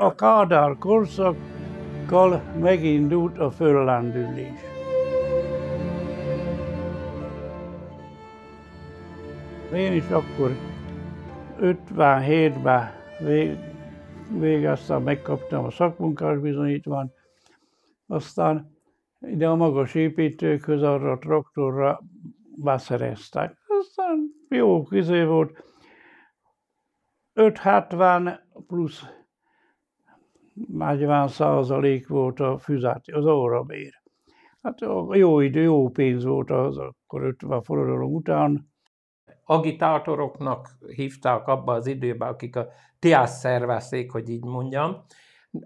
A Kádár korszakkal megindult a föllendülés. Én is akkor 57-ben vég, végeztem, megkaptam a szakmunkás bizonyítványt, aztán ide a magas építőkhöz arra traktorra beszereztek. Aztán jó kizé volt, 570 plusz 40 százalék volt a füzát, az órabér. Hát a jó idő, jó pénz volt az akkor 50 forradalom után. Agitátoroknak hívták abba az időben, akik a tiász szervezték, hogy így mondjam.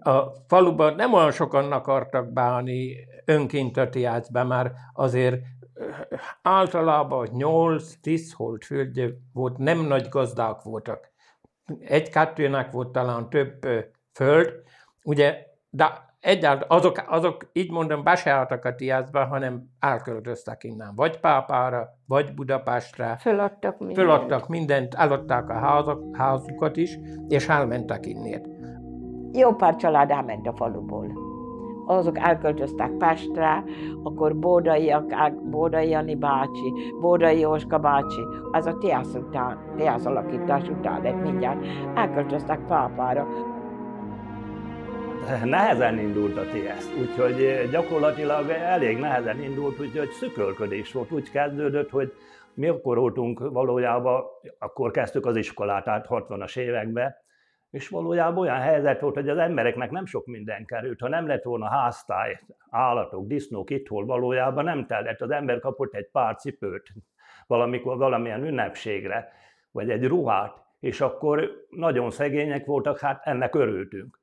A faluban nem olyan sokan akartak bánni önként a tiászbe, mert azért eh, általában 8-10 földje volt, nem nagy gazdák voltak. Egy-kettőnek volt talán több eh, föld, ugye, de egyáltalán azok, azok így mondom, be se a tiászba, hanem elköltöztek innen, vagy Pápára, vagy Budapestre. Föladtak mindent. Föladtak mindent, eladták a házak, házukat is, és elmentek innét. Jó pár család elment a faluból. Azok elköltöztek Pestre, akkor Bódaiak, Bódai Jani bácsi, Bódai Jóska bácsi, az a tiász után, tiász alakítás után, de mindjárt elköltöztek Pápára. nehezen indult a TSZ, úgyhogy eh, gyakorlatilag elég nehezen indult, úgyhogy szükölködés volt. Úgy kezdődött, hogy mi akkor voltunk valójában, akkor kezdtük az iskolát, tehát 60-as években, és valójában olyan helyzet volt, hogy az embereknek nem sok minden került. Ha nem lett volna háztáj, állatok, disznók itthol valójában nem telt, az ember kapott egy pár cipőt valamikor, valamilyen ünnepségre, vagy egy ruhát, és akkor nagyon szegények voltak, hát ennek örültünk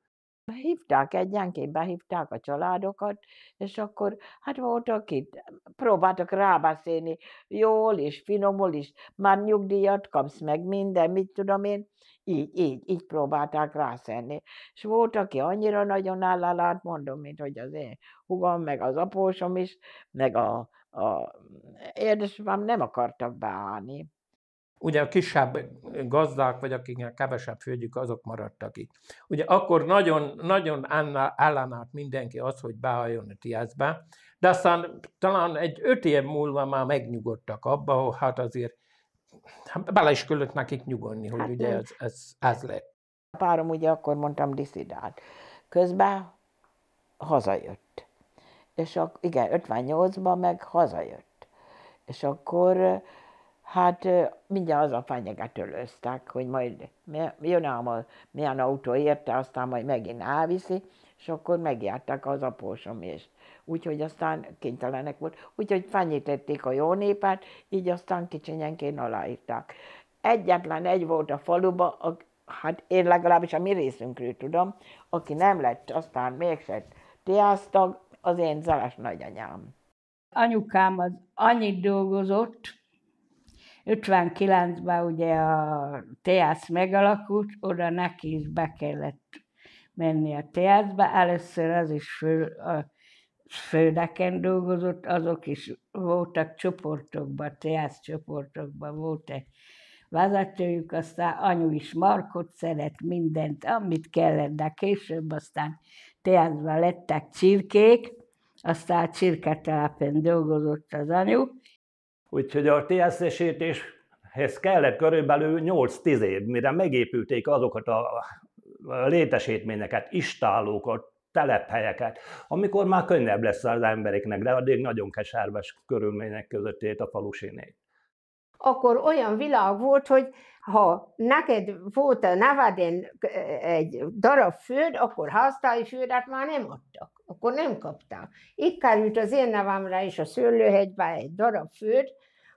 hívták egyenként, behívták a családokat, és akkor hát voltak itt, próbáltak rábeszélni, jól és finomul is, már nyugdíjat kapsz meg minden, mit tudom én, így, így, így próbálták rászenni. És volt, aki annyira nagyon állalát, mondom, mint hogy az én hugom, meg az apósom is, meg a, a édesapám nem akartak beállni. Ugye a kisebb gazdák, vagy akiknek kevesebb földjük, azok maradtak itt. Ugye akkor nagyon, nagyon ellenállt mindenki az, hogy beálljon a tiászbe, de aztán talán egy öt év múlva már megnyugodtak abba, hogy hát azért hát bele is küldött nekik nyugodni, hogy hát ugye ez, ez, ez lett. A párom ugye akkor mondtam diszidált. Közben hazajött. És a, igen, 58-ban meg hazajött. És akkor Hát mindjárt az a fenyeget ölöztek, hogy majd jön ám a, milyen autó érte, aztán majd megint elviszi, és akkor megjárták az apósom is. Úgyhogy aztán kénytelenek volt. Úgyhogy fenyítették a jó népet, így aztán kicsinyenként aláírták. Egyetlen egy volt a faluba, a, hát én legalábbis a mi részünkről tudom, aki nem lett aztán mégse tiásztag, az én zeles nagyanyám. Anyukám az annyit dolgozott, 59-ben ugye a teász megalakult, oda neki is be kellett menni a teászba. Először az is fő, a földeken dolgozott, azok is voltak csoportokban, teász csoportokban volt egy vezetőjük, aztán anyu is markot szeret, mindent, amit kellett, de később aztán teázban lettek csirkék, aztán csirketelepen dolgozott az anyu, Úgyhogy a TSZ-esítéshez kellett körülbelül 8-10 év, mire megépülték azokat a létesítményeket, istálókat, telephelyeket, amikor már könnyebb lesz az embereknek, de addig nagyon keserves körülmények között élt a nép akkor olyan világ volt, hogy ha neked volt a neveden egy darab föld, akkor háztáji földet hát már nem adtak, akkor nem kaptál. Így került az én nevemre is a Szőlőhegybe egy darab föld,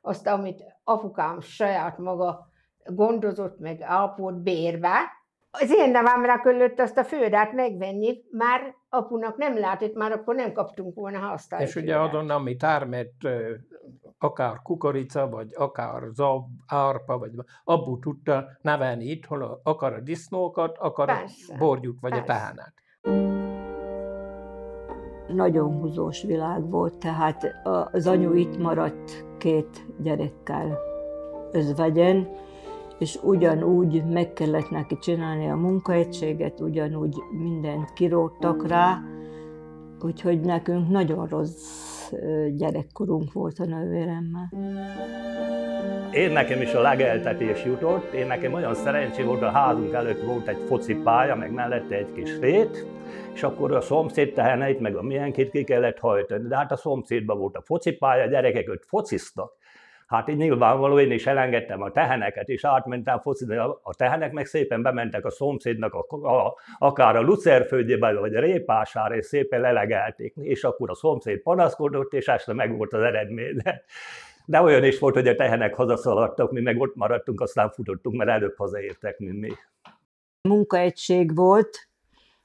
azt, amit apukám saját maga gondozott, meg ápolt bérbe. Az én nevemre köllött azt a földet megvenni, már apunak nem látott, már akkor nem kaptunk volna háztáji És ugye adon, amit ármet akár kukorica, vagy akár zab, árpa, vagy abból tudta nevelni itthon akar a disznókat, akar persze, a borjuk, vagy persze. a tehánát. Nagyon húzós világ volt, tehát az anyu itt maradt két gyerekkel özvegyen, és ugyanúgy meg kellett neki csinálni a munkaegységet, ugyanúgy mindent kiróttak rá, úgyhogy nekünk nagyon rossz gyerekkorunk volt a nővéremmel. Én nekem is a legeltetés jutott, én nekem olyan szerencsé volt, a házunk előtt volt egy focipálya, meg mellette egy kis rét, és akkor a szomszéd teheneit, meg a milyenkét ki kellett hajtani. De hát a szomszédban volt a focipálya, a gyerekek ott fociztak. Hát így nyilvánvaló, én is elengedtem a teheneket, és átmentem focizni. A tehenek meg szépen bementek a szomszédnak, a, a, akár a lucerfődjébe, vagy a répására, és szépen lelegelték. És akkor a szomszéd panaszkodott, és este meg volt az eredmény. De olyan is volt, hogy a tehenek hazaszaladtak, mi meg ott maradtunk, aztán futottunk, mert előbb hazaértek, mint mi. Munkaegység volt,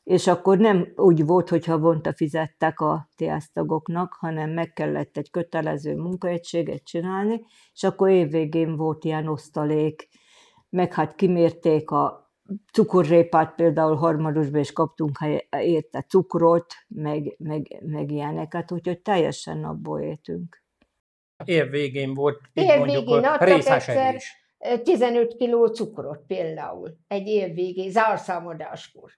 és akkor nem úgy volt, hogy havonta fizettek a tiásztagoknak, hanem meg kellett egy kötelező munkaegységet csinálni, és akkor évvégén volt ilyen osztalék, meg hát kimérték a cukorrépát például harmadosban és kaptunk érte cukrot, meg, meg, meg ilyeneket, úgyhogy teljesen abból éltünk. Év végén volt, így év mondjuk, végén a egyszer 15 kiló cukrot például, egy év végén, zárszámadáskor.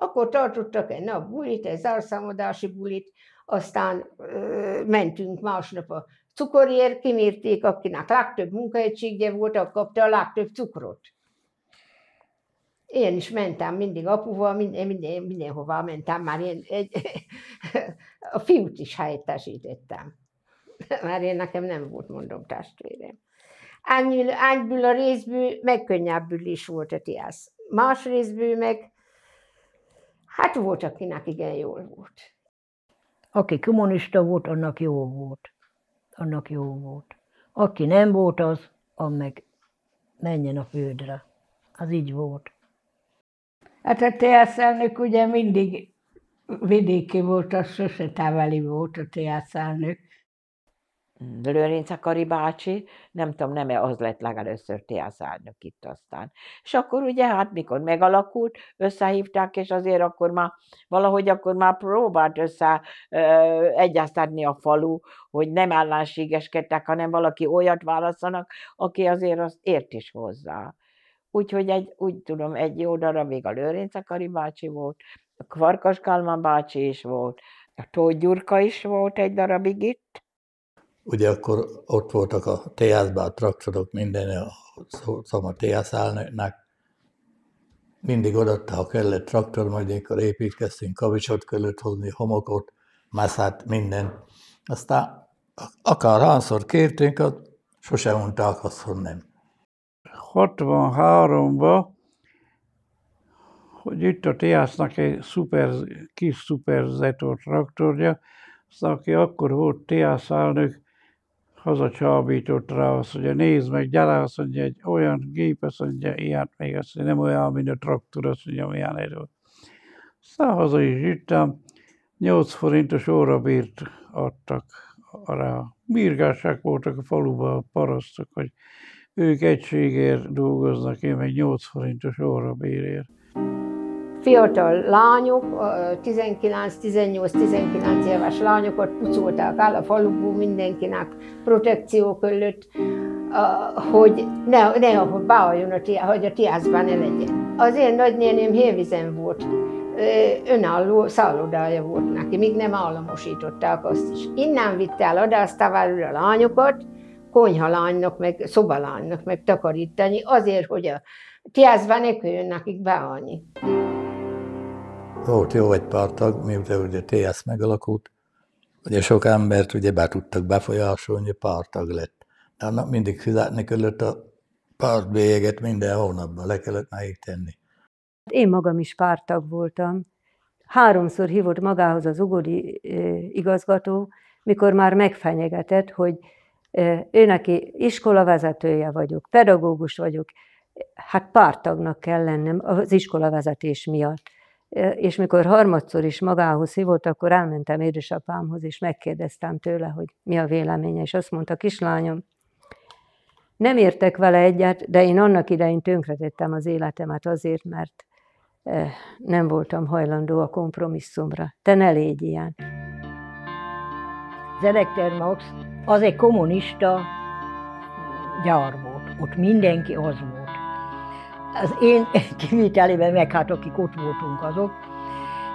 Akkor tartottak egy nap bulit, egy zárszámadási bulit, aztán ö, mentünk másnap a cukorért, kimérték, akinek legtöbb munkahegységje volt, akkor kapta a legtöbb cukrot. Én is mentem mindig apuval, minden, minden, mindenhová mentem, már én egy, a fiút is helyettesítettem. Már én nekem nem volt, mondom, testvérem. Ányből, ányből a részből megkönnyebbül is volt a tiász. Más részből meg Hát volt, akinek igen jól volt. Aki kommunista volt, annak jó volt. Annak jó volt. Aki nem volt az, az meg menjen a földre. Az így volt. Hát a TSZ-elnök ugye mindig vidéki volt, az sose távoli volt a TSZ-elnök. Mm, Lőrinc Akari bácsi, nem tudom, nem-e az lett legelőször TSZ elnök itt aztán. És akkor ugye, hát mikor megalakult, összehívták, és azért akkor már valahogy akkor már próbált össze egyeztetni a falu, hogy nem ellenségeskedtek, hanem valaki olyat válaszanak, aki azért azt ért is hozzá. Úgyhogy egy, úgy tudom, egy jó darabig a Lőrinc Akari bácsi volt, a Kvarkas Kálmán bácsi is volt, a Tóth Gyurka is volt egy darabig itt, ugye akkor ott voltak a teászban a traktorok, minden, a szoma teászállnak, mindig odatta, ha kellett traktor, majd akkor építkeztünk, kavicsot kellett hozni, homokot, maszát, minden. Aztán akár hányszor kértünk, az sose mondták azt, hogy nem. 63-ban, hogy itt a Tiásznak egy szuper, kis Zetor traktorja, aztán aki akkor volt Tiász elnök, hazacsábított rá azt, mondja, nézd meg, gyere, azt mondja, egy olyan gép, azt mondja, ilyet még, azt mondja, nem olyan, mint a traktor, azt mondja, milyen erő. Aztán haza is jöttem, 8 forintos órabért adtak rá. Bírgásság voltak a faluban a parasztok, hogy ők egységért dolgoznak, én meg 8 forintos órabérért fiatal lányok, 19-18-19 éves lányokat pucolták el a faluból mindenkinek protekció között, hogy ne, ne hogy beálljon, a tia, hogy a tiázban ne legyen. Az én nagynéném Hévizen volt, önálló szállodája volt neki, még nem államosították azt is. Innen vitte el adásztávárul a lányokat, konyhalánynak, meg szobalánynak, meg takarítani, azért, hogy a tiázban ne kelljen nekik beállni. Volt jó egy pár tag, miután ugye a TS megalakult, ugye sok embert ugye be tudtak befolyásolni, pár tag lett. De annak mindig fizetni kellett a pártbélyeget minden hónapban, le kellett nekik tenni. Én magam is pártag voltam. Háromszor hívott magához az ugori igazgató, mikor már megfenyegetett, hogy ő neki vezetője vagyok, pedagógus vagyok, hát pártagnak kell lennem az iskolavezetés miatt és mikor harmadszor is magához hívott, akkor elmentem édesapámhoz, és megkérdeztem tőle, hogy mi a véleménye, és azt mondta, kislányom, nem értek vele egyet, de én annak idején tönkretettem az életemet azért, mert nem voltam hajlandó a kompromisszumra. Te ne légy ilyen. Zelekter Max az egy kommunista gyár volt. Ott mindenki az volt az én kivételében meg hát akik ott voltunk azok,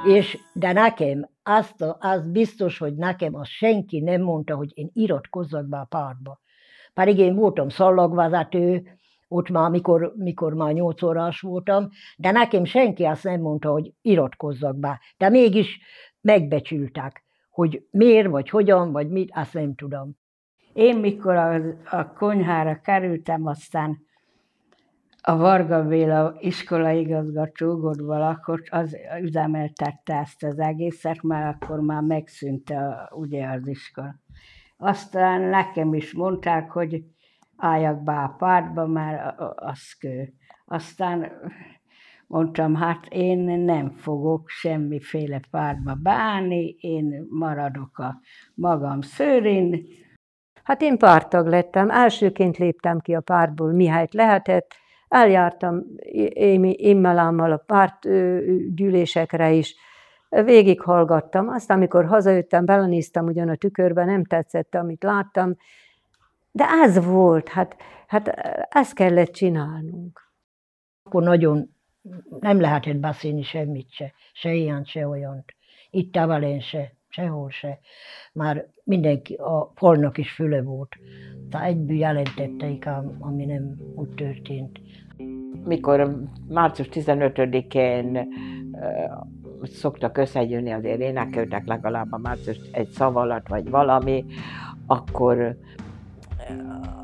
és de nekem, azt, a az biztos, hogy nekem az senki nem mondta, hogy én iratkozzak be a pártba. Pedig én voltam szallagvezető, ott már, mikor, mikor már nyolc órás voltam, de nekem senki azt nem mondta, hogy iratkozzak be. De mégis megbecsültek, hogy miért, vagy hogyan, vagy mit, azt nem tudom. Én mikor a, a konyhára kerültem, aztán a Varga Béla igazgató Godba lakott, az üzemeltette ezt az egészet, már akkor már megszűnt a, ugye az iskola. Aztán nekem is mondták, hogy álljak be a pártba, már az kő. Aztán mondtam, hát én nem fogok semmiféle pártba bánni, én maradok a magam szőrén. Hát én pártag lettem, elsőként léptem ki a pártból, mihelyt lehetett, Eljártam immelámmal a pártgyűlésekre is, végighallgattam. Azt, amikor hazajöttem, belenéztem ugyan a tükörbe, nem tetszett, amit láttam, de ez volt, hát, hát ezt kellett csinálnunk. Akkor nagyon nem lehetett beszélni semmit se, se ilyen, se olyan. Itt a se, sehol se. Már mindenki, a falnak is füle volt. Tehát egyből jelentették, ami nem úgy történt. Mikor március 15-én szoktak összegyűlni azért énekeltek legalább a március egy szavalat vagy valami, akkor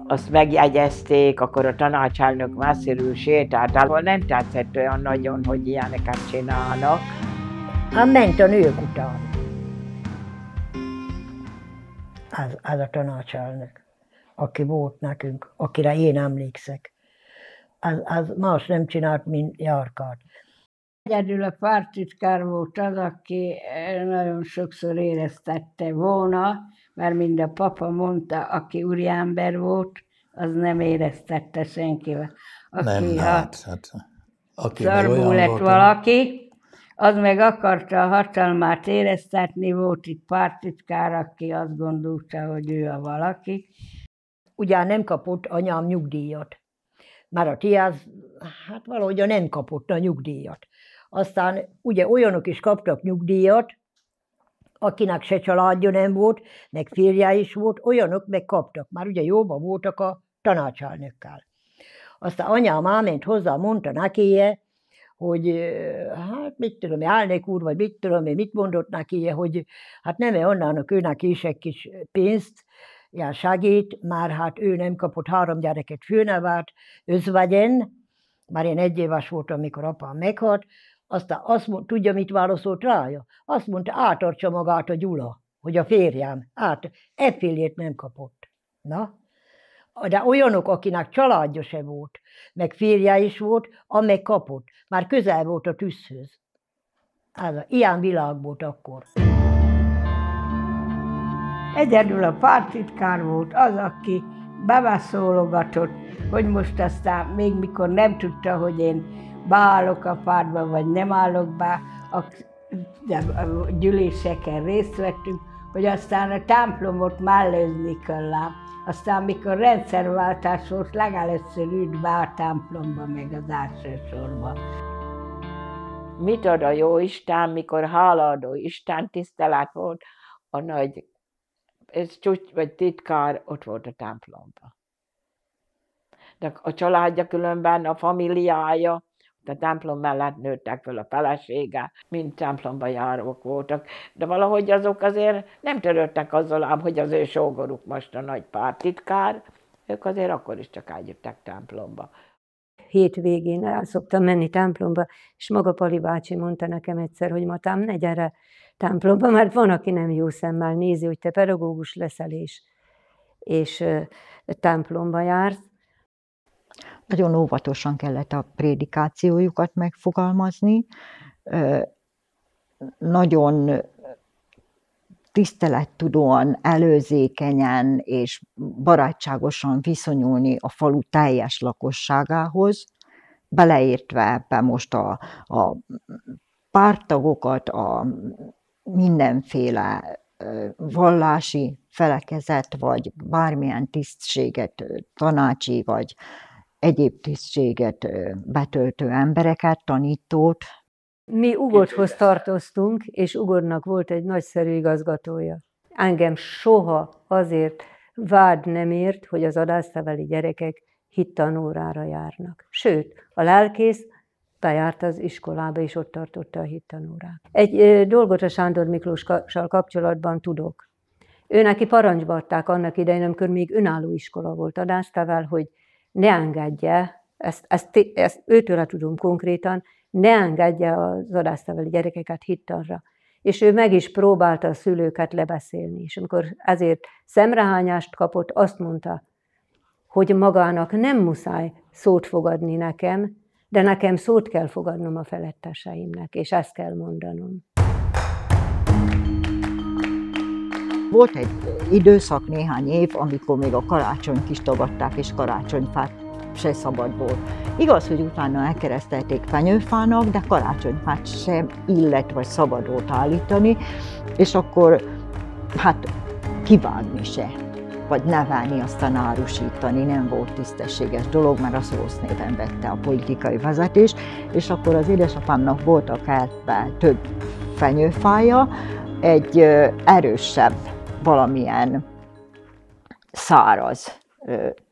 azt megjegyezték, akkor a tanácselnök messzirül sétált, ahol nem tetszett olyan nagyon, hogy ilyeneket csinálnak. Hát ment a nők után. Az, az a tanácselnök, aki volt nekünk, akire én emlékszek az, az más nem csinált, mint Jarkát. Egyedül a pártitkár volt az, aki eh, nagyon sokszor éreztette volna, mert mind a papa mondta, aki úriember volt, az nem éreztette senkivel. Aki nem, a hát, hát, aki olyan lett volt, valaki, az meg akarta a hatalmát éreztetni, volt itt pártitkár, aki azt gondolta, hogy ő a valaki. Ugyan nem kapott anyám nyugdíjat, már a tiáz, hát valahogy nem kapott a nyugdíjat. Aztán ugye olyanok is kaptak nyugdíjat, akinek se családja nem volt, meg férje is volt, olyanok meg kaptak. Már ugye jóban voltak a tanácsálnökkel. Aztán anyám áment hozzá, mondta neki, hogy hát mit tudom, állnék úr, vagy mit tudom, mit mondott neki, hogy hát nem -e onnának őnek is egy kis pénzt, ja, segít, már hát ő nem kapott három gyereket főnevát, özvegyen, már én egy éves voltam, amikor apám meghalt, aztán azt mond, tudja, mit válaszolt rája? Azt mondta, átartsa magát a Gyula, hogy a férjem, át, effélét nem kapott. Na? De olyanok, akinek családja se volt, meg férje is volt, amely kapott. Már közel volt a tűzhöz. Ez, ilyen világ volt akkor. Egyedül a pártitkár volt az, aki bebeszólogatott, hogy most aztán még mikor nem tudta, hogy én beállok a pártba, vagy nem állok be, a, gyűléseken részt vettünk, hogy aztán a templomot mellőzni kell Aztán, mikor rendszerváltás volt, legelőször ült be a templomba, meg az első sorba. Mit ad a jó Isten, mikor háladó Isten tisztelet volt a nagy ez csúcs vagy titkár ott volt a templomban. De a családja különben, a familiája, a templom mellett nőttek föl a felesége, mind templomba járók voltak, de valahogy azok azért nem törődtek azzal ám, hogy az ő sógoruk most a nagy pártitkár, ők azért akkor is csak eljöttek templomba. Hétvégén el szoktam menni templomba, és maga Pali bácsi mondta nekem egyszer, hogy matám, ne gyere, templomba, mert van, aki nem jó szemmel nézi, hogy te pedagógus leszel és, és templomba jársz. Nagyon óvatosan kellett a prédikációjukat megfogalmazni, nagyon tisztelettudóan, előzékenyen és barátságosan viszonyulni a falu teljes lakosságához, beleértve ebbe most a, a pártagokat, a mindenféle vallási felekezet, vagy bármilyen tisztséget, tanácsi, vagy egyéb tisztséget betöltő embereket, tanítót. Mi ugorhoz tartoztunk, és ugornak volt egy nagyszerű igazgatója. Engem soha azért vád nem ért, hogy az adászteveli gyerekek hittanórára járnak. Sőt, a lelkész bejárt az iskolába, és ott tartotta a hittanórát. Egy dolgot a Sándor Miklóssal kapcsolatban tudok. Ő neki parancsba adták annak idején, amikor még önálló iskola volt Adásztával, hogy ne engedje, ezt, ezt, ezt őtől tudom konkrétan, ne engedje az adásztáveli gyerekeket hittanra. És ő meg is próbálta a szülőket lebeszélni, és amikor ezért szemrehányást kapott, azt mondta, hogy magának nem muszáj szót fogadni nekem, de nekem szót kell fogadnom a feletteseimnek, és ezt kell mondanom. Volt egy időszak, néhány év, amikor még a Karácsony is tagadták, és karácsonyfát se szabad volt. Igaz, hogy utána elkeresztelték fenyőfának, de karácsonyfát sem illet vagy szabad volt állítani, és akkor hát kivágni se vagy neválni, aztán árusítani nem volt tisztességes dolog, mert az rossz néven vette a politikai vezetés, és akkor az édesapámnak volt a kertben több fenyőfája, egy erősebb valamilyen száraz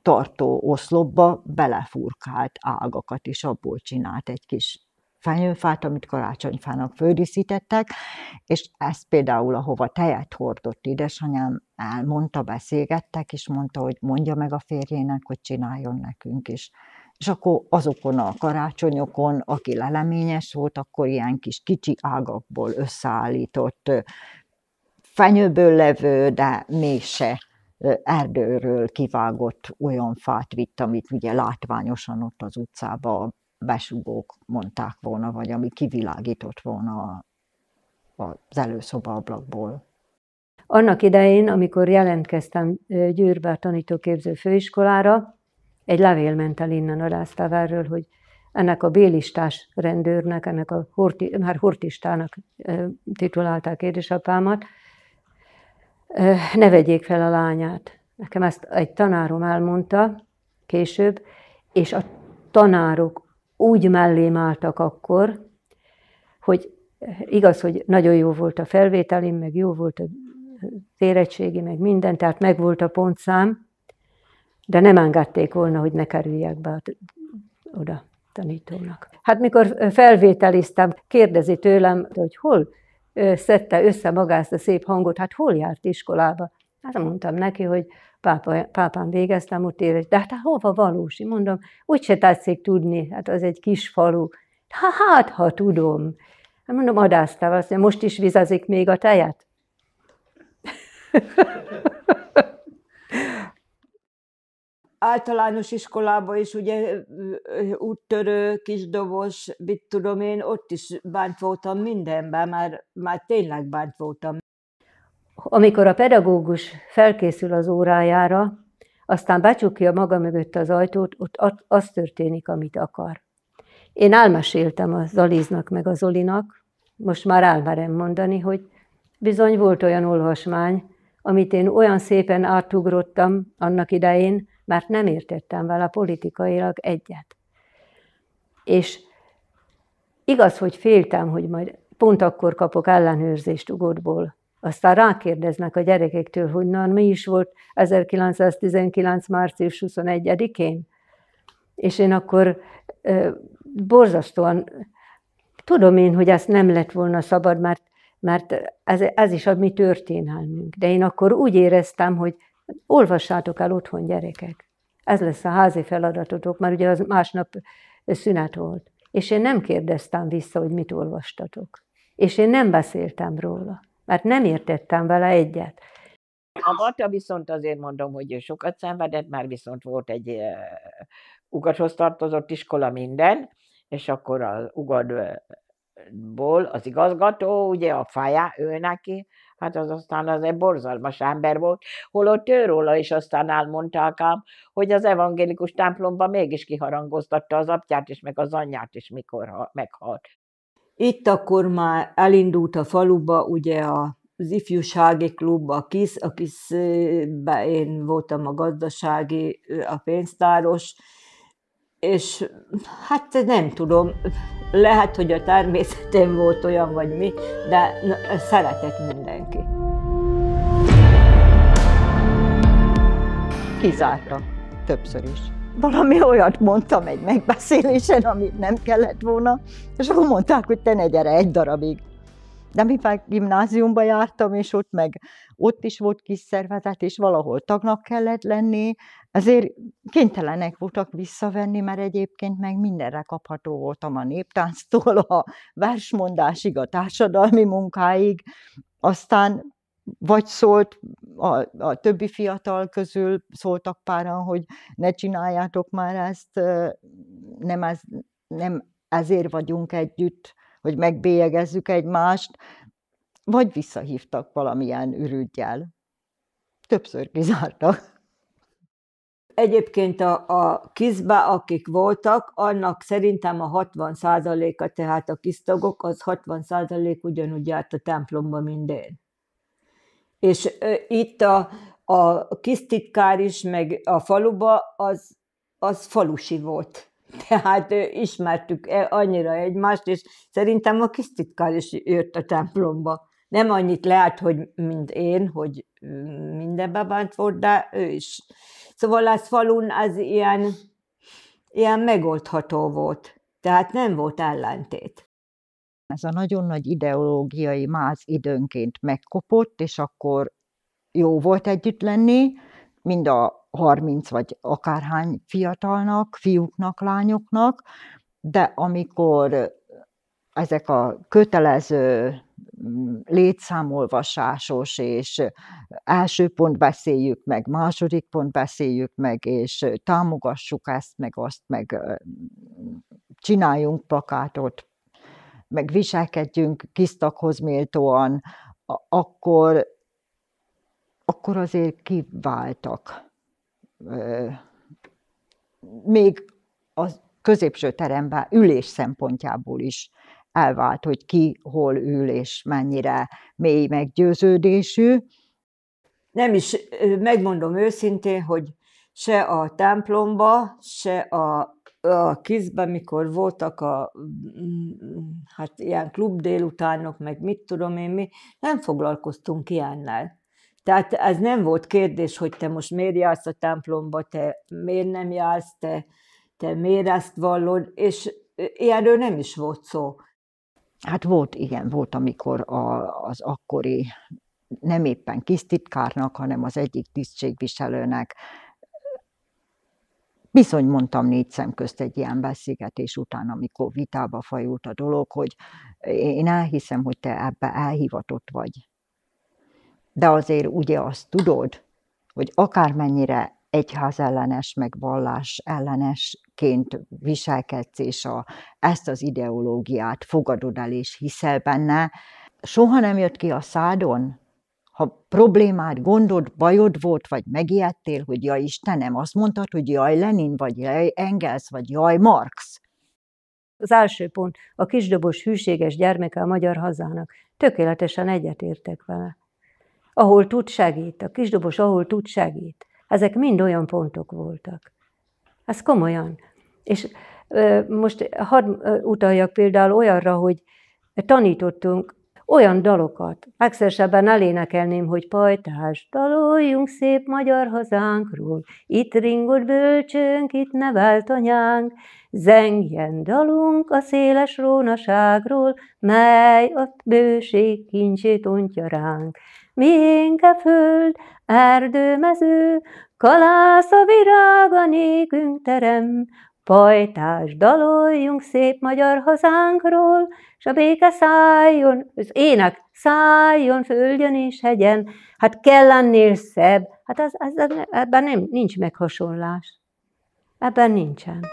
tartó oszlopba belefurkált ágakat, és abból csinált egy kis fenyőfát, amit karácsonyfának fődíszítettek, és ezt például, ahova tejet hordott édesanyám, elmondta, beszélgettek, és mondta, hogy mondja meg a férjének, hogy csináljon nekünk is és akkor azokon a karácsonyokon, aki leleményes volt, akkor ilyen kis kicsi ágakból összeállított fenyőből levő, de mégse erdőről kivágott olyan fát vitt, amit ugye látványosan ott az utcába besugók mondták volna, vagy ami kivilágított volna az előszoba ablakból. Annak idején, amikor jelentkeztem Győrbe a tanítóképző főiskolára, egy levél ment el innen a Rásztávárról, hogy ennek a bélistás rendőrnek, ennek a horti, már hortistának titulálták édesapámat, ne vegyék fel a lányát. Nekem ezt egy tanárom elmondta később, és a tanárok úgy mellém álltak akkor, hogy igaz, hogy nagyon jó volt a felvételim, meg jó volt a érettségi, meg minden, tehát meg volt a pontszám, de nem engedték volna, hogy ne kerüljek be oda tanítónak. Hát mikor felvételiztem, kérdezi tőlem, hogy hol szedte össze magát a szép hangot, hát hol járt iskolába? Hát mondtam neki, hogy pápa, pápán végeztem, ott érezt, de hát, hát hova valósi? Mondom, úgyse tetszik tudni, hát az egy kis falu. Hát, hát ha tudom. Hát mondom, adásztál, azt mondja, most is vizazik még a tejet? Általános iskolában is ugye úttörő, kisdobos, mit tudom én, ott is bánt voltam mindenben, már, már tényleg bánt voltam. Amikor a pedagógus felkészül az órájára, aztán becsukja maga mögött az ajtót, ott az történik, amit akar. Én álmeséltem a Zaliznak meg a Zolinak, most már álmerem mondani, hogy bizony volt olyan olvasmány, amit én olyan szépen átugrottam annak idején, mert nem értettem vele politikailag egyet. És igaz, hogy féltem, hogy majd pont akkor kapok ellenőrzést ugodból, aztán rákérdeznek a gyerekektől, hogy na, mi is volt 1919. március 21-én. És én akkor e, borzasztóan tudom én, hogy ezt nem lett volna szabad, mert, mert ez, ez is a mi történelmünk. De én akkor úgy éreztem, hogy olvassátok el otthon gyerekek. Ez lesz a házi feladatotok, mert ugye az másnap szünet volt. És én nem kérdeztem vissza, hogy mit olvastatok. És én nem beszéltem róla mert nem értettem vele egyet. A Marta viszont azért mondom, hogy sokat szenvedett, már viszont volt egy uh, ugathoz tartozott iskola minden, és akkor az ugadból az igazgató, ugye a fájá, ő neki, hát az aztán az egy borzalmas ember volt, holott őróla is aztán elmondták ám, hogy az evangélikus templomba mégis kiharangoztatta az apját is, meg az anyját is, mikor meghalt. Itt akkor már elindult a faluba ugye a az ifjúsági klub, a KISZ, a kis, ben én voltam a gazdasági, a pénztáros, és hát nem tudom, lehet, hogy a természetem volt olyan, vagy mi, de szeretek mindenki. Kizárta, többször is valami olyat mondtam egy megbeszélésen, amit nem kellett volna, és akkor mondták, hogy te ne gyere egy darabig. De mi már gimnáziumba jártam, és ott meg ott is volt kis szervezet, és valahol tagnak kellett lenni, ezért kénytelenek voltak visszavenni, mert egyébként meg mindenre kapható voltam a néptánctól, a versmondásig, a társadalmi munkáig, aztán vagy szólt a, a többi fiatal közül, szóltak páran, hogy ne csináljátok már ezt, nem, ez, nem ezért vagyunk együtt, hogy megbélyegezzük egymást, vagy visszahívtak valamilyen ürügyjel. Többször kizártak. Egyébként a, a kizba, akik voltak, annak szerintem a 60%-a, tehát a kisztagok, az 60% ugyanúgy járt a templomba minden. És itt a, a kis titkár is, meg a faluba, az, az falusi volt. Tehát ismertük e, annyira egymást, és szerintem a kis titkár is jött a templomba. Nem annyit lehet, hogy mint én, hogy mindenbe bánt volt, de ő is. Szóval az falun az ilyen, ilyen megoldható volt. Tehát nem volt ellentét. Ez a nagyon nagy ideológiai máz időnként megkopott, és akkor jó volt együtt lenni, mind a 30 vagy akárhány fiatalnak, fiúknak, lányoknak, de amikor ezek a kötelező mm, létszámolvasásos, és első pont beszéljük meg, második pont beszéljük meg, és támogassuk ezt, meg azt, meg csináljunk plakátot, meg viselkedjünk kisztakhoz méltóan, akkor, akkor azért kiváltak. Még a középső teremben ülés szempontjából is elvált, hogy ki hol ül és mennyire mély meggyőződésű. Nem is, megmondom őszintén, hogy se a templomba, se a a kizben, mikor voltak a hát ilyen klub délutánok, meg mit tudom én mi, nem foglalkoztunk ilyennel. Tehát ez nem volt kérdés, hogy te most miért jársz a templomba, te miért nem jársz, te, te miért ezt vallod, és ilyenről nem is volt szó. Hát volt, igen, volt, amikor a, az akkori nem éppen kisztitkárnak, hanem az egyik tisztségviselőnek Bizony mondtam négy szem közt egy ilyen beszélgetés után, amikor vitába fajult a dolog, hogy én elhiszem, hogy te ebbe elhivatott vagy. De azért ugye azt tudod, hogy akármennyire egyházellenes, meg vallás ellenesként viselkedsz, és a, ezt az ideológiát fogadod el, és hiszel benne, soha nem jött ki a szádon, ha problémád, gondod, bajod volt, vagy megijedtél, hogy jaj Istenem, azt mondtad, hogy jaj Lenin, vagy jaj Engels, vagy jaj Marx. Az első pont, a kisdobos hűséges gyermeke a magyar hazának. Tökéletesen egyetértek vele. Ahol tud, segít. A kisdobos, ahol tud, segít. Ezek mind olyan pontok voltak. Ez komolyan. És most hadd utaljak például olyanra, hogy tanítottunk olyan dalokat. Legszívesebben elénekelném, hogy pajtás, daloljunk szép magyar hazánkról, itt ringott bölcsönk, itt nevelt anyánk, zengjen dalunk a széles rónaságról, mely a bőség kincsét ontja ránk. Miénk a föld, erdő, mező, kalász a virága nékünk terem, Pajtás, daloljunk szép magyar hazánkról, s a béke szálljon, az ének szálljon földjön és hegyen. Hát kell ennél szebb. Hát az, az, az, ebben nem, nincs meghasonlás. Ebben nincsen.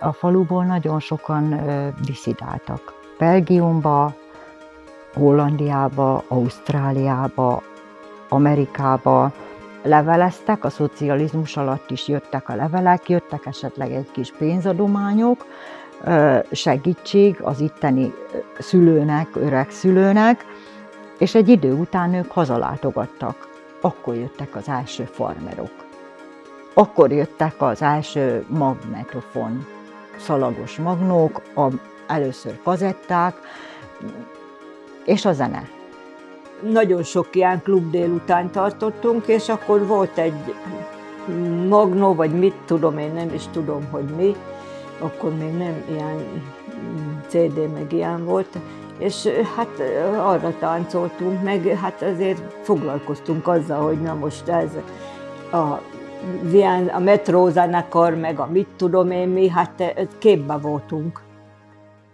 A faluból nagyon sokan diszidáltak. Belgiumba, Hollandiába, Ausztráliába, Amerikába, leveleztek, a szocializmus alatt is jöttek a levelek, jöttek esetleg egy kis pénzadományok, segítség az itteni szülőnek, öreg szülőnek, és egy idő után ők hazalátogattak. Akkor jöttek az első farmerok. Akkor jöttek az első magnetofon, szalagos magnók, a, először kazetták, és a zene nagyon sok ilyen klub délután tartottunk, és akkor volt egy magnó, vagy mit tudom, én nem is tudom, hogy mi, akkor még nem ilyen CD, meg ilyen volt, és hát arra táncoltunk, meg hát azért foglalkoztunk azzal, hogy na most ez a, a metrózenekar, meg a mit tudom én mi, hát képbe voltunk.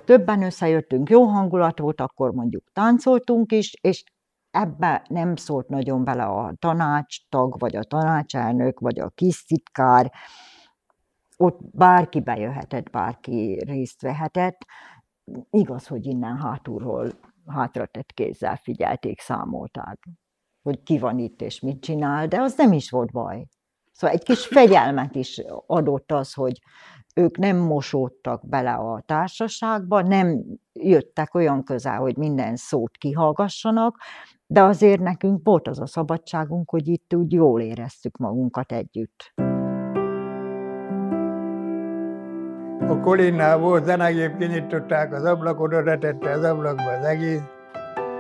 Többen összejöttünk, jó hangulat volt, akkor mondjuk táncoltunk is, és Ebbe nem szólt nagyon bele a tanácstag, vagy a tanácselnök, vagy a kis titkár. Ott bárki bejöhetett, bárki részt vehetett. Igaz, hogy innen hátulról hátratett kézzel figyelték, számolták, hogy ki van itt és mit csinál, de az nem is volt baj. Szóval egy kis fegyelmet is adott az, hogy ők nem mosódtak bele a társaságba, nem jöttek olyan közel, hogy minden szót kihallgassanak, de azért nekünk volt az a szabadságunk, hogy itt úgy jól éreztük magunkat együtt. A kolinnál volt zenegép, kinyitották az ablakot, oda tette az ablakba az egész.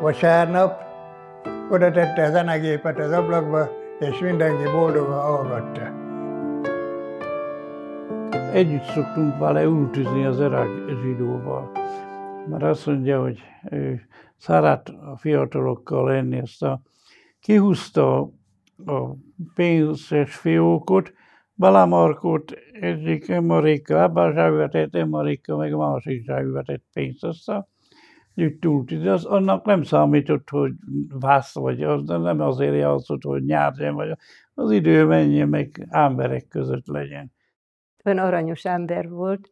Vasárnap oda tette a zenegépet az ablakba, és mindenki boldogan hallgatta. Együtt szoktunk vele ültözni az öreg zsidóval, mert azt mondja, hogy ő szárát a fiatalokkal lenni, ezt a, kihúzta a pénzes fiókot, balamarkot, egyik ebben a zsebvetett Emarika, meg a másik zsebvetett pénzt, aztán úgy túlt ide, az, annak nem számított, hogy vász vagy az, de nem azért játszott, hogy nyárjen, vagy az idő menjen, meg emberek között legyen olyan aranyos ember volt.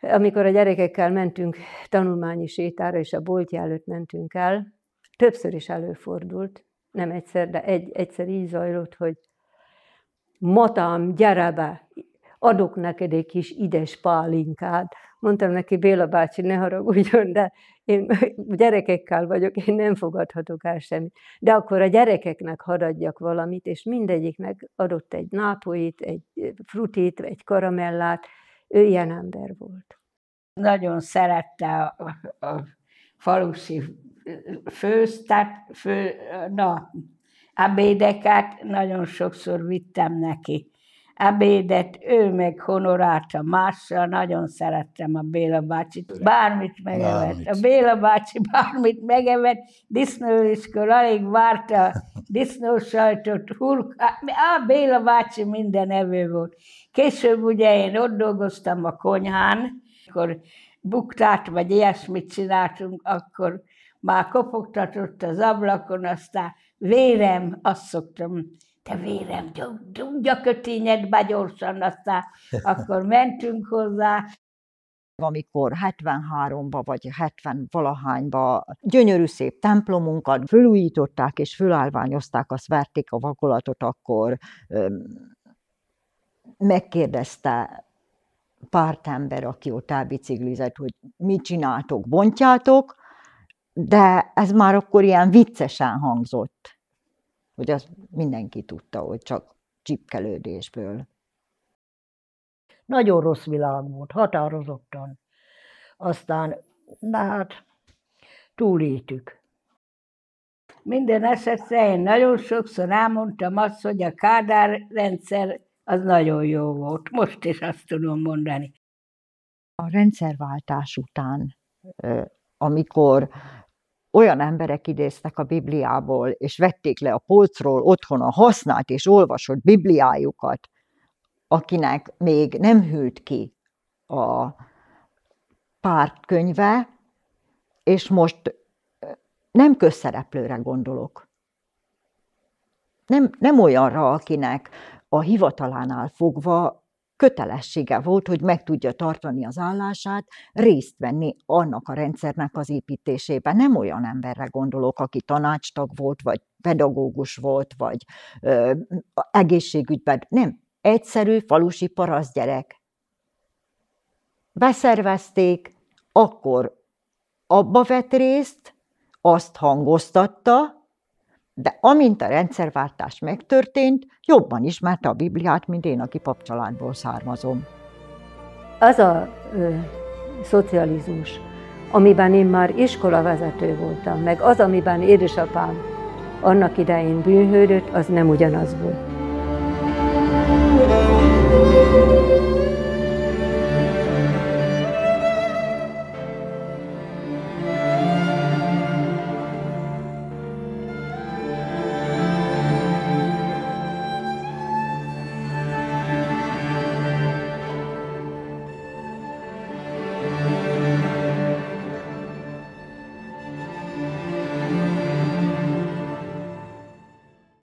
Amikor a gyerekekkel mentünk tanulmányi sétára, és a boltja előtt mentünk el, többször is előfordult, nem egyszer, de egy, egyszer így zajlott, hogy matám, gyere be, adok neked egy kis ides pálinkát. Mondtam neki, Béla bácsi, ne haragudjon, de én gyerekekkel vagyok, én nem fogadhatok el semmit. De akkor a gyerekeknek haradjak valamit, és mindegyiknek adott egy nápoit, egy frutit, egy karamellát. Ő ilyen ember volt. Nagyon szerette a, a falusi főztet, fő, na, ebédeket, nagyon sokszor vittem neki ebédet, ő meg honorálta mással, nagyon szerettem a Béla bácsit, bármit megevett. A Béla bácsi bármit megevett, is alig várta a disznósajtot, hurkát, a Béla bácsi minden evő volt. Később ugye én ott dolgoztam a konyhán, akkor buktát vagy ilyesmit csináltunk, akkor már kopogtatott az ablakon, aztán vérem, azt szoktam te vérem, tudja kötényedbe gyorsan, aztán akkor mentünk hozzá. Amikor 73-ba vagy 70 valahányba gyönyörű szép templomunkat fölújították és fölállványozták, azt verték a vakolatot, akkor öm, megkérdezte pártember, aki ott elbiciklizett, hogy mit csináltok, bontjátok, de ez már akkor ilyen viccesen hangzott hogy azt mindenki tudta, hogy csak csipkelődésből. Nagyon rossz világ volt, határozottan. Aztán, na hát, túlítük. Minden esetre én nagyon sokszor elmondtam azt, hogy a Kádár rendszer az nagyon jó volt. Most is azt tudom mondani. A rendszerváltás után, amikor olyan emberek idéztek a Bibliából, és vették le a polcról otthon a használt és olvasott Bibliájukat, akinek még nem hűlt ki a pártkönyve, és most nem közszereplőre gondolok. Nem, nem olyanra, akinek a hivatalánál fogva kötelessége volt, hogy meg tudja tartani az állását, részt venni annak a rendszernek az építésében. Nem olyan emberre gondolok, aki tanácstag volt, vagy pedagógus volt, vagy ö, egészségügyben. Nem, egyszerű falusi parasz Beszervezték, akkor abba vett részt, azt hangoztatta, de amint a rendszerváltás megtörtént, jobban ismerte a Bibliát, mint én, aki papcsaládból származom. Az a ö, szocializmus, amiben én már iskolavezető voltam, meg az, amiben édesapám annak idején bűnhődött, az nem ugyanaz volt.